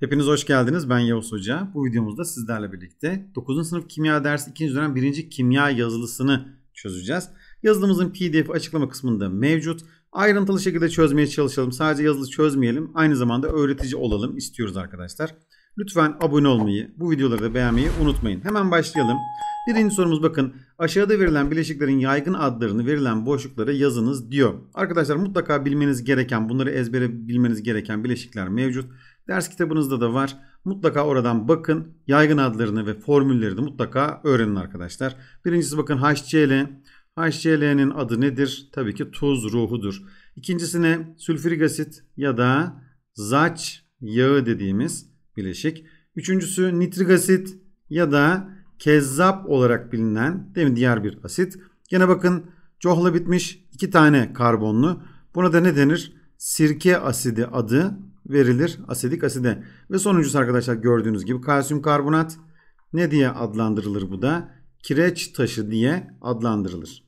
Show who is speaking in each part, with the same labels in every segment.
Speaker 1: Hepiniz hoş geldiniz. Ben Yavuz Hoca. Bu videomuzda sizlerle birlikte 9. sınıf kimya dersi 2. dönem 1. kimya yazılısını çözeceğiz. Yazılımızın pdf açıklama kısmında mevcut. Ayrıntılı şekilde çözmeye çalışalım. Sadece yazılı çözmeyelim. Aynı zamanda öğretici olalım istiyoruz arkadaşlar. Lütfen abone olmayı, bu videoları da beğenmeyi unutmayın. Hemen başlayalım. Birinci sorumuz bakın. Aşağıda verilen bileşiklerin yaygın adlarını verilen boşluklara yazınız diyor. Arkadaşlar mutlaka bilmeniz gereken, bunları ezbere bilmeniz gereken bileşikler mevcut. Ders kitabınızda da var. Mutlaka oradan bakın. Yaygın adlarını ve formülleri de mutlaka öğrenin arkadaşlar. Birincisi bakın HCl. HCl'nin adı nedir? Tabii ki tuz ruhudur. İkincisine sülfürik asit ya da zaç yağı dediğimiz bileşik. Üçüncüsü nitrik asit ya da kezzap olarak bilinen değil mi? diğer bir asit. Gene bakın cohla bitmiş iki tane karbonlu. Buna da ne denir? Sirke asidi adı verilir asidik aside. Ve sonuncusu arkadaşlar gördüğünüz gibi kalsiyum karbonat ne diye adlandırılır bu da? Kireç taşı diye adlandırılır.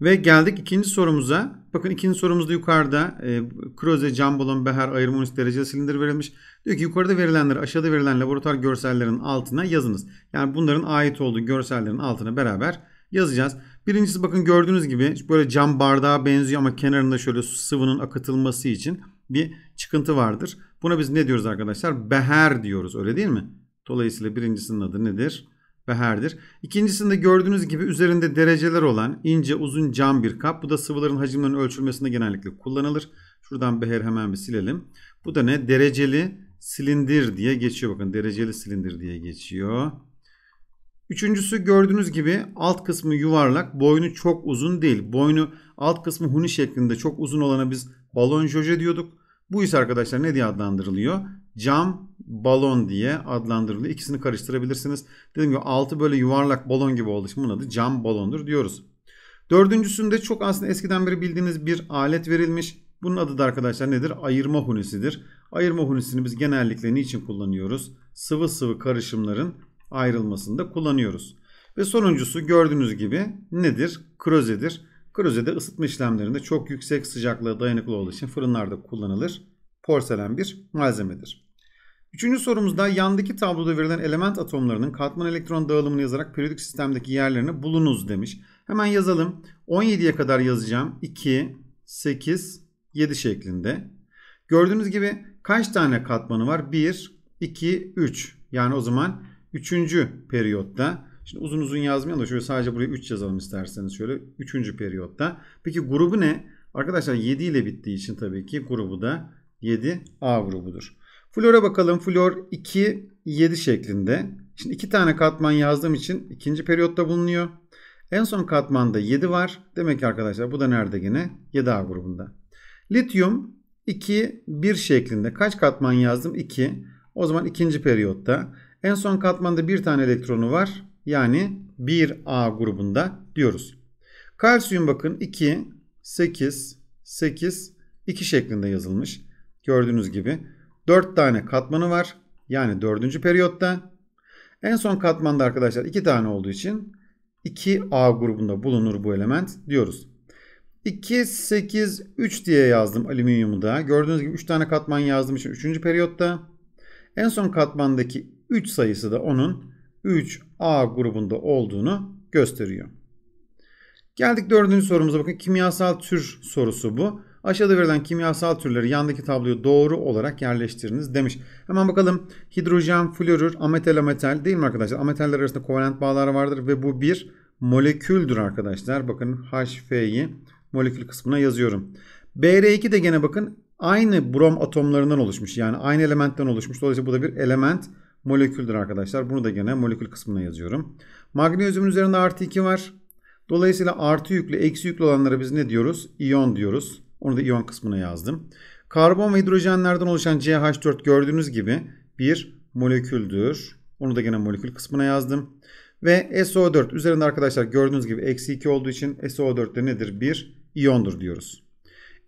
Speaker 1: Ve geldik ikinci sorumuza. Bakın ikinci sorumuzda yukarıda e, ee, Kroze, Cambolon, Beher, Ayrmonis derece silindir verilmiş. Diyor ki yukarıda verilenler aşağıda verilen laboratuvar görsellerinin altına yazınız. Yani bunların ait olduğu görsellerin altına beraber yazacağız. Birincisi bakın gördüğünüz gibi böyle cam bardağa benziyor ama kenarında şöyle sıvının akıtılması için bir çıkıntı vardır. Buna biz ne diyoruz arkadaşlar? Beher diyoruz öyle değil mi? Dolayısıyla birincisinin adı nedir? beherdir. İkincisinde gördüğünüz gibi üzerinde dereceler olan ince uzun cam bir kap. Bu da sıvıların hacimlerinin ölçülmesinde genellikle kullanılır. Şuradan beher hemen bir silelim. Bu da ne? Dereceli silindir diye geçiyor. Bakın dereceli silindir diye geçiyor. Üçüncüsü gördüğünüz gibi alt kısmı yuvarlak, boynu çok uzun değil. Boynu alt kısmı huni şeklinde çok uzun olana biz balon joje diyorduk. Bu ise arkadaşlar ne diye adlandırılıyor? Cam balon diye adlandırılıyor. İkisini karıştırabilirsiniz. Dediğim gibi altı böyle yuvarlak balon gibi olduğu için bunun adı cam balondur diyoruz. Dördüncüsünde çok aslında eskiden beri bildiğiniz bir alet verilmiş. Bunun adı da arkadaşlar nedir? Ayırma hunisidir. Ayırma hunisini biz genellikle niçin kullanıyoruz? Sıvı sıvı karışımların ayrılmasında kullanıyoruz. Ve sonuncusu gördüğünüz gibi nedir? Krozedir. Kroze de ısıtma işlemlerinde çok yüksek sıcaklığa dayanıklı olduğu için fırınlarda kullanılır. Porselen bir malzemedir. Üçüncü sorumuzda yandaki tabloda verilen element atomlarının katman elektron dağılımını yazarak periyodik sistemdeki yerlerini bulunuz demiş. Hemen yazalım. 17'ye kadar yazacağım. 2, 8, 7 şeklinde. Gördüğünüz gibi kaç tane katmanı var? 1, 2, 3. Yani o zaman Üçüncü periyotta şimdi uzun uzun yazmayalım da şöyle sadece buraya 3 yazalım isterseniz şöyle. Üçüncü periyotta. Peki grubu ne? Arkadaşlar 7 ile bittiği için tabii ki grubu da 7 A grubudur. Flora bakalım. Flor 2, 7 şeklinde. Şimdi iki tane katman yazdığım için ikinci periyotta bulunuyor. En son katmanda 7 var. Demek ki arkadaşlar bu da nerede yine? 7A grubunda. Lityum 2, 1 şeklinde. Kaç katman yazdım? 2. O zaman ikinci periyotta. En son katmanda bir tane elektronu var. Yani 1A grubunda diyoruz. Kalsiyum bakın 2, 8, 8, 2 şeklinde yazılmış. Gördüğünüz gibi 4 tane katmanı var. Yani 4. periyotta. En son katmanda arkadaşlar 2 tane olduğu için 2A grubunda bulunur bu element diyoruz. 2, 8, 3 diye yazdım alüminyumu da. Gördüğünüz gibi 3 tane katman yazdığım için 3. periyotta. En son katmandaki 3 sayısı da onun 3A grubunda olduğunu gösteriyor. Geldik dördüncü sorumuza bakın. Kimyasal tür sorusu bu. Aşağıda verilen kimyasal türleri yandaki tabloya doğru olarak yerleştiriniz demiş. Hemen bakalım. Hidrojen, florür, ametal ametal değil mi arkadaşlar? Ametaller arasında kovalent bağlar vardır ve bu bir moleküldür arkadaşlar. Bakın HF'yi molekül kısmına yazıyorum. BR2 de gene bakın aynı brom atomlarından oluşmuş. Yani aynı elementten oluşmuş. Dolayısıyla bu da bir element moleküldür arkadaşlar. Bunu da gene molekül kısmına yazıyorum. Magnezyumun üzerinde artı 2 var. Dolayısıyla artı yüklü eksi yüklü olanlara biz ne diyoruz? İyon diyoruz. Onu da iyon kısmına yazdım. Karbon ve hidrojenlerden oluşan CH4 gördüğünüz gibi bir moleküldür. Onu da gene molekül kısmına yazdım. Ve SO4 üzerinde arkadaşlar gördüğünüz gibi eksi 2 olduğu için SO4 de nedir? Bir iyondur diyoruz.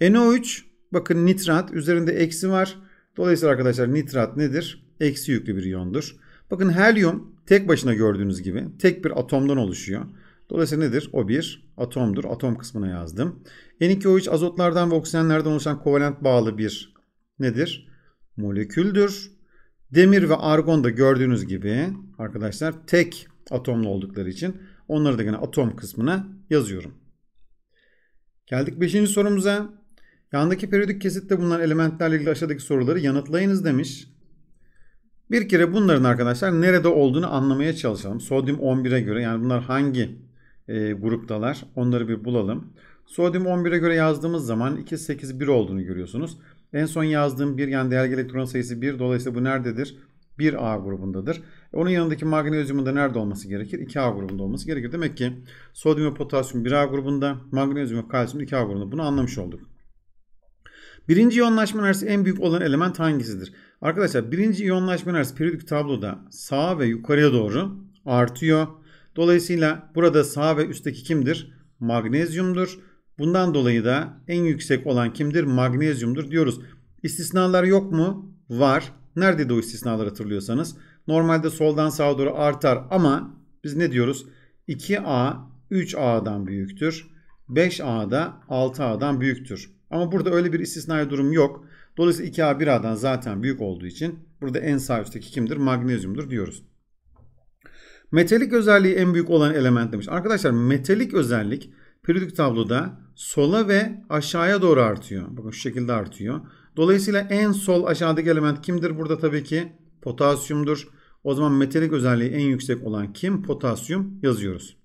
Speaker 1: NO3 bakın nitrat üzerinde eksi var. Dolayısıyla arkadaşlar nitrat nedir? eksi yüklü bir iyondur. Bakın helyum tek başına gördüğünüz gibi tek bir atomdan oluşuyor. Dolayısıyla nedir? O bir atomdur. Atom kısmına yazdım. N2O3 azotlardan ve oksijenlerden oluşan kovalent bağlı bir nedir? Moleküldür. Demir ve argon da gördüğünüz gibi arkadaşlar tek atomlu oldukları için onları da yine atom kısmına yazıyorum. Geldik 5. sorumuza. Yandaki periyodik kesitte bulunan elementlerle ilgili aşağıdaki soruları yanıtlayınız demiş. Bir kere bunların arkadaşlar nerede olduğunu anlamaya çalışalım. Sodyum 11'e göre yani bunlar hangi e, gruptalar onları bir bulalım. Sodyum 11'e göre yazdığımız zaman 2, 8, 1 olduğunu görüyorsunuz. En son yazdığım bir yani değerli elektron sayısı 1. Dolayısıyla bu nerededir? 1A grubundadır. E, onun yanındaki magnezyumun da nerede olması gerekir? 2A grubunda olması gerekir. Demek ki sodyum ve potasyum 1A grubunda, magnezyum ve kalsiyum 2A grubunda. Bunu anlamış olduk. Birinci iyonlaşma enerjisi en büyük olan element hangisidir? Arkadaşlar birinci iyonlaşma enerjisi periyodik tabloda sağa ve yukarıya doğru artıyor. Dolayısıyla burada sağ ve üstteki kimdir? Magnezyumdur. Bundan dolayı da en yüksek olan kimdir? Magnezyumdur diyoruz. İstisnalar yok mu? Var. Nerede o istisnalar hatırlıyorsanız. Normalde soldan sağa doğru artar ama biz ne diyoruz? 2A 3A'dan büyüktür. 5A'da 6A'dan büyüktür. Ama burada öyle bir istisnai durum yok. Dolayısıyla 2A 1A'dan zaten büyük olduğu için burada en sağ üstteki kimdir? Magnezyumdur diyoruz. Metalik özelliği en büyük olan element demiş. Arkadaşlar metalik özellik periyodik tabloda sola ve aşağıya doğru artıyor. Bakın şu şekilde artıyor. Dolayısıyla en sol aşağıdaki element kimdir? Burada tabii ki potasyumdur. O zaman metalik özelliği en yüksek olan kim? Potasyum yazıyoruz.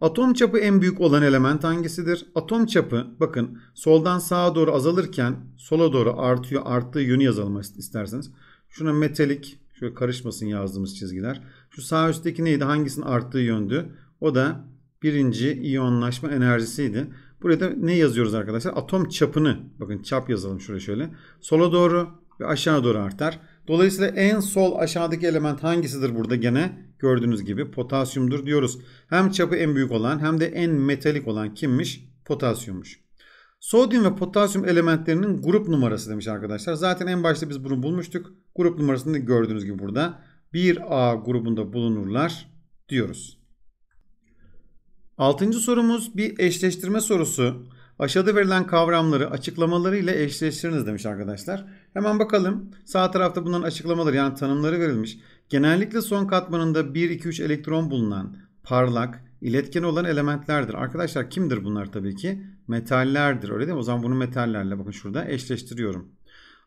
Speaker 1: Atom çapı en büyük olan element hangisidir? Atom çapı bakın soldan sağa doğru azalırken sola doğru artıyor. Arttığı yönü yazalım isterseniz. Şuna metalik şöyle karışmasın yazdığımız çizgiler. Şu sağ üstteki neydi? Hangisinin arttığı yöndü? O da birinci iyonlaşma enerjisiydi. Burada ne yazıyoruz arkadaşlar? Atom çapını. Bakın çap yazalım şuraya şöyle. Sola doğru ve aşağı doğru artar. Dolayısıyla en sol aşağıdaki element hangisidir burada gene? Gördüğünüz gibi potasyumdur diyoruz. Hem çapı en büyük olan hem de en metalik olan kimmiş? Potasyummuş. Sodyum ve potasyum elementlerinin grup numarası demiş arkadaşlar. Zaten en başta biz bunu bulmuştuk. Grup numarasını da gördüğünüz gibi burada 1A grubunda bulunurlar diyoruz. Altıncı sorumuz bir eşleştirme sorusu. Aşağıda verilen kavramları açıklamaları ile eşleştiriniz demiş arkadaşlar. Hemen bakalım. Sağ tarafta bunların açıklamaları yani tanımları verilmiş. Genellikle son katmanında 1, 2, 3 elektron bulunan parlak, iletken olan elementlerdir. Arkadaşlar kimdir bunlar tabii ki? Metallerdir öyle değil mi? O zaman bunu metallerle bakın şurada eşleştiriyorum.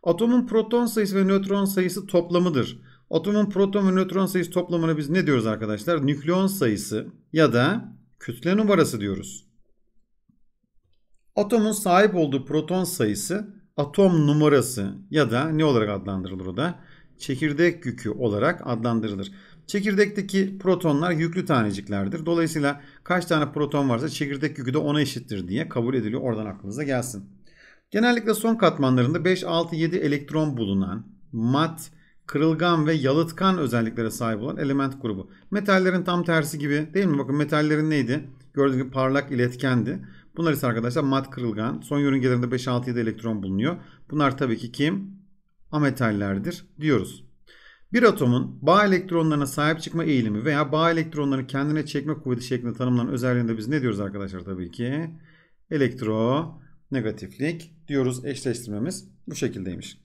Speaker 1: Atomun proton sayısı ve nötron sayısı toplamıdır. Atomun proton ve nötron sayısı toplamına biz ne diyoruz arkadaşlar? Nükleon sayısı ya da kütle numarası diyoruz. Atomun sahip olduğu proton sayısı atom numarası ya da ne olarak adlandırılır o da? Çekirdek yükü olarak adlandırılır. Çekirdekteki protonlar yüklü taneciklerdir. Dolayısıyla kaç tane proton varsa çekirdek yükü de ona eşittir diye kabul ediliyor. Oradan aklınıza gelsin. Genellikle son katmanlarında 5, 6, 7 elektron bulunan mat, kırılgan ve yalıtkan özelliklere sahip olan element grubu. Metallerin tam tersi gibi değil mi? Bakın metallerin neydi? Gördüğünüz gibi parlak iletkendi. Bunlar ise arkadaşlar mat kırılgan. Son yörüngelerinde 5-6-7 elektron bulunuyor. Bunlar tabii ki kim? Ametallerdir diyoruz. Bir atomun bağ elektronlarına sahip çıkma eğilimi veya bağ elektronlarını kendine çekme kuvveti şeklinde tanımlanan özelliğinde biz ne diyoruz arkadaşlar tabii ki? Elektro negatiflik diyoruz. Eşleştirmemiz bu şekildeymiş.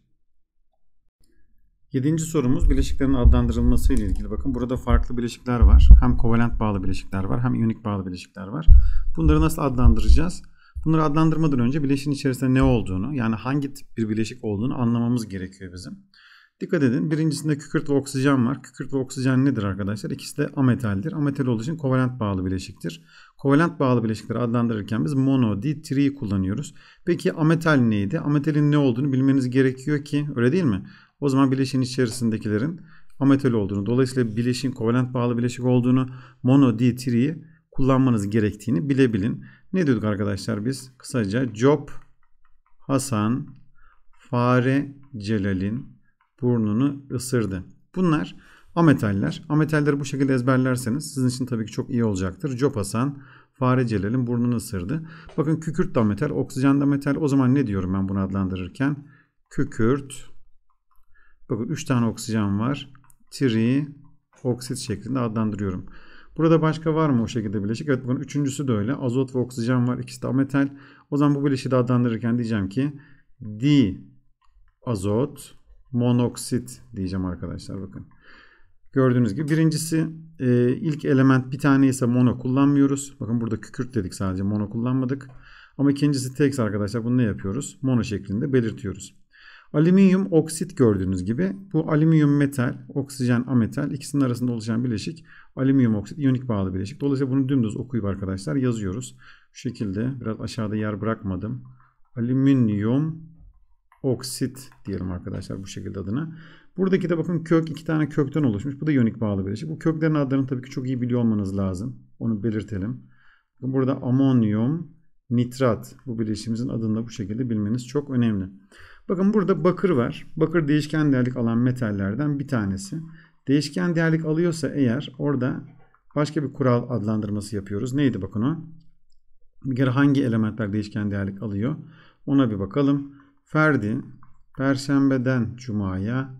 Speaker 1: Yedinci sorumuz bileşiklerin adlandırılması ile ilgili. Bakın burada farklı bileşikler var. Hem kovalent bağlı bileşikler var hem iyonik bağlı bileşikler var. Bunları nasıl adlandıracağız? Bunları adlandırmadan önce bileşin içerisinde ne olduğunu yani hangi tip bir bileşik olduğunu anlamamız gerekiyor bizim. Dikkat edin birincisinde kükürt ve oksijen var. Kükürt ve oksijen nedir arkadaşlar? İkisi de ametaldir. Ametal olduğu için kovalent bağlı bileşiktir. Kovalent bağlı bileşikleri adlandırırken biz mono, di, tri kullanıyoruz. Peki ametal neydi? Ametalin ne olduğunu bilmeniz gerekiyor ki öyle değil mi? O zaman bileşin içerisindekilerin ametal olduğunu, dolayısıyla bileşin kovalent bağlı bileşik olduğunu, mono D3'yi kullanmanız gerektiğini bilebilin. Ne diyorduk arkadaşlar biz? Kısaca Job Hasan fare Celal'in burnunu ısırdı. Bunlar ametaller. Ametalleri bu şekilde ezberlerseniz sizin için tabii ki çok iyi olacaktır. Job Hasan fare Celal'in burnunu ısırdı. Bakın kükürt de ametal, oksijen de ametal. O zaman ne diyorum ben bunu adlandırırken? Kükürt Bakın 3 tane oksijen var. Tri oksit şeklinde adlandırıyorum. Burada başka var mı o şekilde bileşik? Evet bunun üçüncüsü de öyle. Azot ve oksijen var. İkisi de ametal. O zaman bu bileşiği de adlandırırken diyeceğim ki di azot monoksit diyeceğim arkadaşlar bakın. Gördüğünüz gibi birincisi e, ilk element bir tane ise mono kullanmıyoruz. Bakın burada kükürt dedik sadece mono kullanmadık. Ama ikincisi tekse arkadaşlar bunu ne yapıyoruz? Mono şeklinde belirtiyoruz. Alüminyum oksit gördüğünüz gibi bu alüminyum metal, oksijen ametal ikisinin arasında oluşan bileşik alüminyum oksit iyonik bağlı bileşik. Dolayısıyla bunu dümdüz okuyup arkadaşlar yazıyoruz. Şu şekilde biraz aşağıda yer bırakmadım. Alüminyum oksit diyelim arkadaşlar bu şekilde adına. Buradaki de bakın kök iki tane kökten oluşmuş. Bu da iyonik bağlı bileşik. Bu köklerin adlarını tabii ki çok iyi biliyor olmanız lazım. Onu belirtelim. Burada amonyum nitrat bu bileşimizin adını da bu şekilde bilmeniz çok önemli. Bakın burada bakır var. Bakır değişken değerlik alan metallerden bir tanesi. Değişken değerlik alıyorsa eğer orada başka bir kural adlandırması yapıyoruz. Neydi bakın o? Bir kere hangi elementler değişken değerlik alıyor? Ona bir bakalım. Ferdi, Perşembeden Cuma'ya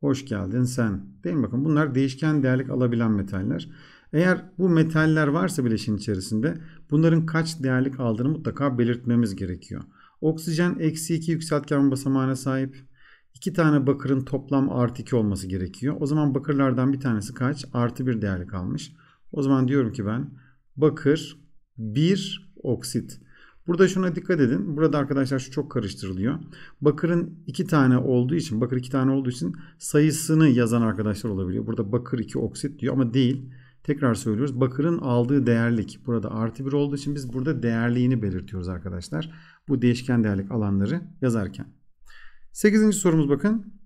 Speaker 1: hoş geldin sen. Değil mi? Bakın bunlar değişken değerlik alabilen metaller. Eğer bu metaller varsa bile içerisinde bunların kaç değerlik aldığını mutlaka belirtmemiz gerekiyor. Oksijen eksi 2 yükseltgen basamağına sahip. 2 tane bakırın toplam artı 2 olması gerekiyor. O zaman bakırlardan bir tanesi kaç? Artı 1 değerli kalmış. O zaman diyorum ki ben bakır 1 oksit. Burada şuna dikkat edin. Burada arkadaşlar şu çok karıştırılıyor. Bakırın 2 tane olduğu için, bakır 2 tane olduğu için sayısını yazan arkadaşlar olabiliyor. Burada bakır 2 oksit diyor ama değil. Tekrar söylüyoruz. Bakırın aldığı değerlik burada artı 1 olduğu için biz burada değerliğini belirtiyoruz arkadaşlar bu değişken değerlik alanları yazarken. sekizinci sorumuz bakın.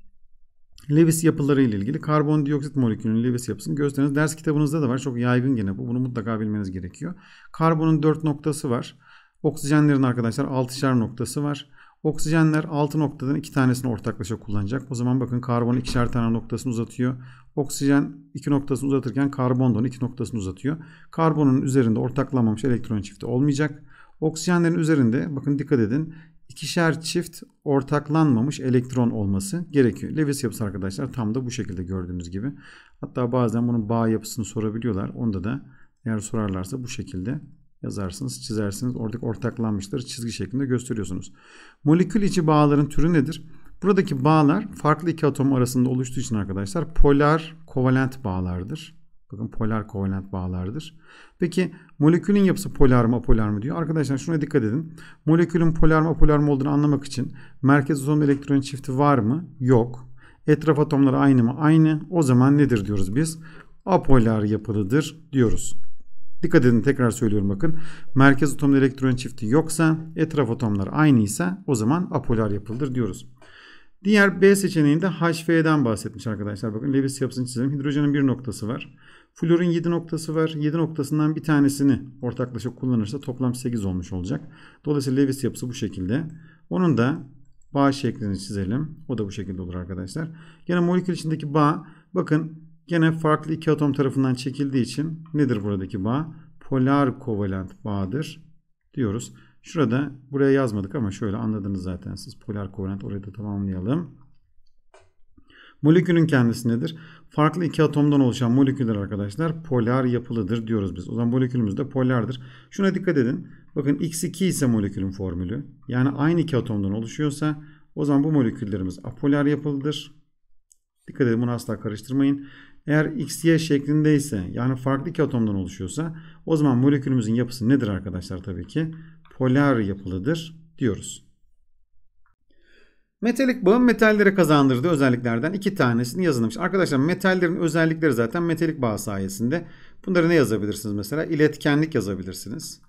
Speaker 1: Lewis yapıları ile ilgili karbondioksit molekülünün Lewis yapısını gösteriniz. Ders kitabınızda da var. Çok yaygın gene bu. Bunu mutlaka bilmeniz gerekiyor. Karbonun 4 noktası var. Oksijenlerin arkadaşlar 6'şer noktası var. Oksijenler 6 noktadan 2 tanesini ortaklaşa kullanacak. O zaman bakın karbon 2'şer tane noktasını uzatıyor. Oksijen 2 noktasını uzatırken karbon da 2 noktasını uzatıyor. Karbonun üzerinde ortaklamamış elektron çifti olmayacak. Oksijenlerin üzerinde bakın dikkat edin ikişer çift ortaklanmamış elektron olması gerekiyor. Lewis yapısı arkadaşlar tam da bu şekilde gördüğünüz gibi. Hatta bazen bunun bağ yapısını sorabiliyorlar. Onda da eğer sorarlarsa bu şekilde yazarsınız, çizersiniz. Oradaki ortaklanmışları çizgi şeklinde gösteriyorsunuz. Molekül içi bağların türü nedir? Buradaki bağlar farklı iki atom arasında oluştuğu için arkadaşlar polar kovalent bağlardır. Bakın polar kovalent bağlardır. Peki molekülün yapısı polar mı apolar mı diyor. Arkadaşlar şuna dikkat edin. Molekülün polar mı apolar mı olduğunu anlamak için merkez uzun elektron çifti var mı? Yok. Etraf atomları aynı mı? Aynı. O zaman nedir diyoruz biz? Apolar yapılıdır diyoruz. Dikkat edin tekrar söylüyorum bakın. Merkez atomda elektron çifti yoksa etraf atomlar aynıysa o zaman apolar yapılıdır diyoruz. Diğer B seçeneğinde HF'den bahsetmiş arkadaşlar. Bakın Lewis yapısını çizelim. Hidrojenin bir noktası var. florin 7 noktası var. 7 noktasından bir tanesini ortaklaşa kullanırsa toplam 8 olmuş olacak. Dolayısıyla Lewis yapısı bu şekilde. Onun da bağ şeklini çizelim. O da bu şekilde olur arkadaşlar. Yine molekül içindeki bağ bakın gene farklı iki atom tarafından çekildiği için nedir buradaki bağ? Polar kovalent bağdır diyoruz. Şurada buraya yazmadık ama şöyle anladınız zaten siz. Polar kovalent orayı da tamamlayalım. Molekülün kendisi nedir? Farklı iki atomdan oluşan moleküller arkadaşlar polar yapılıdır diyoruz biz. O zaman molekülümüz de polardır. Şuna dikkat edin. Bakın x2 ise molekülün formülü. Yani aynı iki atomdan oluşuyorsa o zaman bu moleküllerimiz apolar yapılıdır. Dikkat edin bunu asla karıştırmayın. Eğer XY şeklindeyse yani farklı iki atomdan oluşuyorsa o zaman molekülümüzün yapısı nedir arkadaşlar tabii ki? polar yapılıdır diyoruz. Metalik bağın metallere kazandırdığı özelliklerden iki tanesini yazılmış. Arkadaşlar metallerin özellikleri zaten metalik bağ sayesinde. Bunları ne yazabilirsiniz mesela? İletkenlik yazabilirsiniz.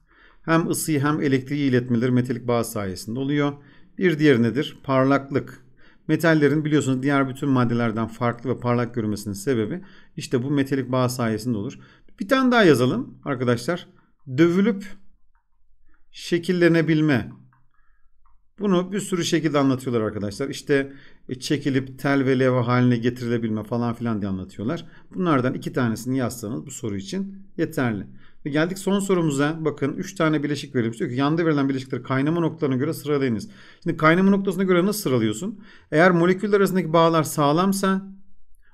Speaker 1: Hem ısıyı hem elektriği iletmeleri metalik bağ sayesinde oluyor. Bir diğeri nedir? Parlaklık. Metallerin biliyorsunuz diğer bütün maddelerden farklı ve parlak görünmesinin sebebi işte bu metalik bağ sayesinde olur. Bir tane daha yazalım arkadaşlar. Dövülüp şekillenebilme. Bunu bir sürü şekilde anlatıyorlar arkadaşlar. İşte e, çekilip tel ve leva haline getirilebilme falan filan diye anlatıyorlar. Bunlardan iki tanesini yazsanız bu soru için yeterli. Ve geldik son sorumuza. Bakın 3 tane bileşik verilmiş. Çünkü ki yanda verilen bileşikleri kaynama noktalarına göre sıralayınız. Şimdi kaynama noktasına göre nasıl sıralıyorsun? Eğer moleküller arasındaki bağlar sağlamsa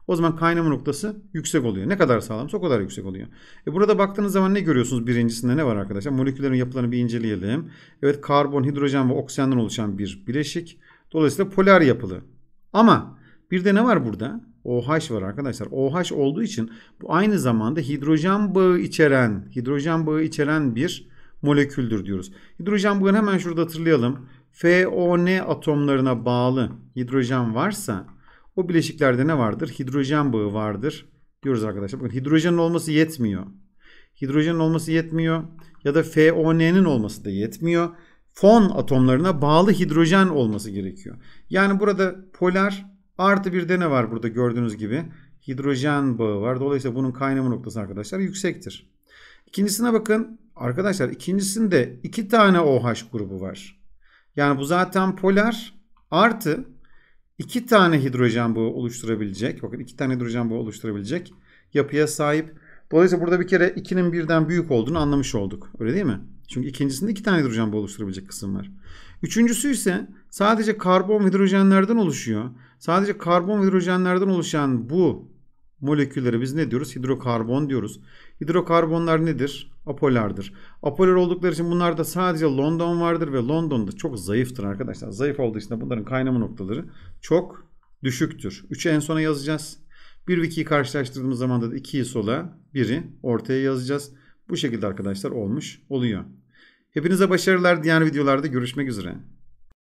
Speaker 1: o zaman kaynama noktası yüksek oluyor. Ne kadar sağlamsa o kadar yüksek oluyor. E burada baktığınız zaman ne görüyorsunuz? Birincisinde ne var arkadaşlar? Moleküllerin yapılarını bir inceleyelim. Evet karbon, hidrojen ve oksijenden oluşan bir bileşik. Dolayısıyla polar yapılı. Ama bir de ne var burada? OH var arkadaşlar. OH olduğu için bu aynı zamanda hidrojen bağı içeren, hidrojen bağı içeren bir moleküldür diyoruz. Hidrojen bağını hemen şurada hatırlayalım. FON atomlarına bağlı hidrojen varsa o bileşiklerde ne vardır? Hidrojen bağı vardır. Diyoruz arkadaşlar. Bakın hidrojenin olması yetmiyor. Hidrojenin olması yetmiyor. Ya da FON'nin olması da yetmiyor. Fon atomlarına bağlı hidrojen olması gerekiyor. Yani burada polar artı bir de ne var burada gördüğünüz gibi? Hidrojen bağı var. Dolayısıyla bunun kaynama noktası arkadaşlar yüksektir. İkincisine bakın. Arkadaşlar ikincisinde iki tane OH grubu var. Yani bu zaten polar artı iki tane hidrojen bağı oluşturabilecek. Bakın iki tane hidrojen bağı oluşturabilecek yapıya sahip. Dolayısıyla burada bir kere 2'nin birden büyük olduğunu anlamış olduk. Öyle değil mi? Çünkü ikincisinde iki tane hidrojen bağı oluşturabilecek kısım var. Üçüncüsü ise sadece karbon hidrojenlerden oluşuyor. Sadece karbon hidrojenlerden oluşan bu moleküllere biz ne diyoruz? Hidrokarbon diyoruz. Hidrokarbonlar nedir? Apolardır. Apolar oldukları için bunlarda sadece London vardır ve London da çok zayıftır arkadaşlar. Zayıf olduğu için de bunların kaynama noktaları çok düşüktür. 3'ü en sona yazacağız. 1 ve 2'yi karşılaştırdığımız zaman da 2'yi sola, 1'i ortaya yazacağız. Bu şekilde arkadaşlar olmuş oluyor. Hepinize başarılar. diyen videolarda görüşmek üzere.